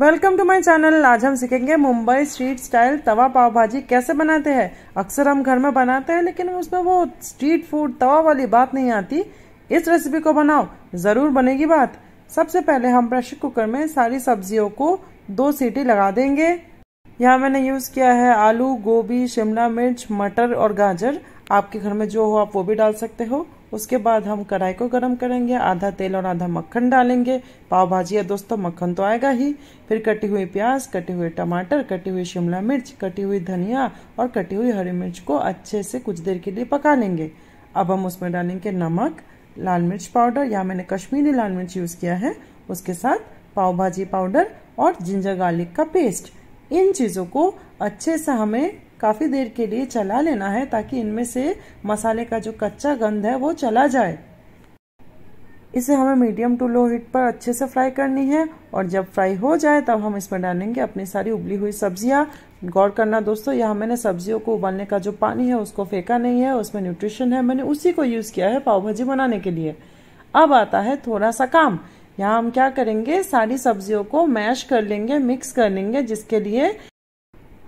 welcome to my channel आज हम सीखेंगे मुंबई स्ट्रीट स्टाइल तवा पाव भाजी कैसे बनाते हैं अक्सर हम घर में बनाते हैं लेकिन उसमें वो स्ट्रीट फूड तवा वाली बात नहीं आती इस रेसिपी को बनाओ ज़रूर बनेगी बात सबसे पहले हम प्रेशर कुकर में सारी सब्जियों को दो सीटी लगा देंगे यहाँ मैंने यूज़ किया है आलू गोभी शिमला मिर्च मटर और गाजर आपके घर में जो हो आप वो भी डाल सकते हो उसके बाद हम कढ़ाई को गर्म करेंगे आधा तेल और आधा मक्खन डालेंगे पाव भाजी है दोस्तों मक्खन तो आएगा ही फिर कटी हुई प्याज कटे हुए टमाटर कटी हुई शिमला मिर्च कटी हुई धनिया और कटी हुई हरी मिर्च को अच्छे से कुछ देर के लिए पका लेंगे अब हम उसमें डालेंगे नमक लाल मिर्च पाउडर या मैंने कश्मीरी लाल मिर्च यूज़ किया है उसके साथ पाव भाजी पाउडर और जिंजर गार्लिक का पेस्ट इन चीज़ों को अच्छे से हमें काफ़ी देर के लिए चला लेना है ताकि इनमें से मसाले का जो कच्चा गंध है वो चला जाए इसे हमें मीडियम टू लो हीट पर अच्छे से फ्राई करनी है और जब फ्राई हो जाए तब हम इसमें डालेंगे अपनी सारी उबली हुई सब्जियां गौर करना दोस्तों यहाँ मैंने सब्जियों को उबालने का जो पानी है उसको फेंका नहीं है उसमें न्यूट्रिशन है मैंने उसी को यूज़ किया है पाव भाजी बनाने के लिए अब आता है थोड़ा सा काम यहाँ हम क्या करेंगे सारी सब्जियों को मैश कर लेंगे मिक्स कर लेंगे जिसके लिए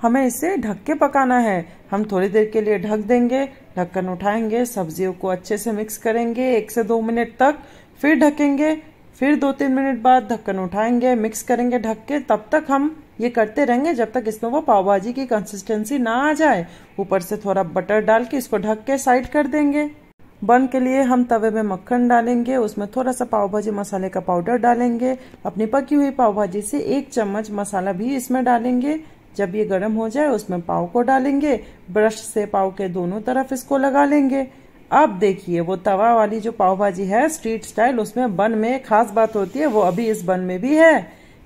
हमें इसे ढक के पकाना है हम थोड़ी देर के लिए ढक देंगे ढक्कन उठाएंगे सब्जियों को अच्छे से मिक्स करेंगे एक से दो मिनट तक फिर ढकेंगे फिर दो तीन मिनट बाद ढक्कन उठाएंगे मिक्स करेंगे ढक के तब तक हम ये करते रहेंगे जब तक इसमें वो पाव भाजी की कंसिस्टेंसी ना आ जाए ऊपर से थोड़ा बटर डाल के इसको ढक के साइड कर देंगे बन के लिए हम तवे में मक्खन डालेंगे उसमें थोड़ा सा पाव भाजी मसाले का पाउडर डालेंगे अपनी पकी हुई पाव भाजी से एक चम्मच मसाला भी इसमें डालेंगे जब ये गर्म हो जाए उसमें पाव को डालेंगे ब्रश से पाव के दोनों तरफ इसको लगा लेंगे अब देखिए वो तवा वाली जो पाव भाजी है स्ट्रीट स्टाइल उसमें बन में खास बात होती है वो अभी इस बन में भी है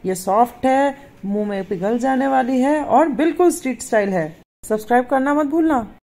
ये सॉफ्ट है मुंह में पिघल जाने वाली है और बिल्कुल स्ट्रीट स्टाइल है सब्सक्राइब करना मत भूलना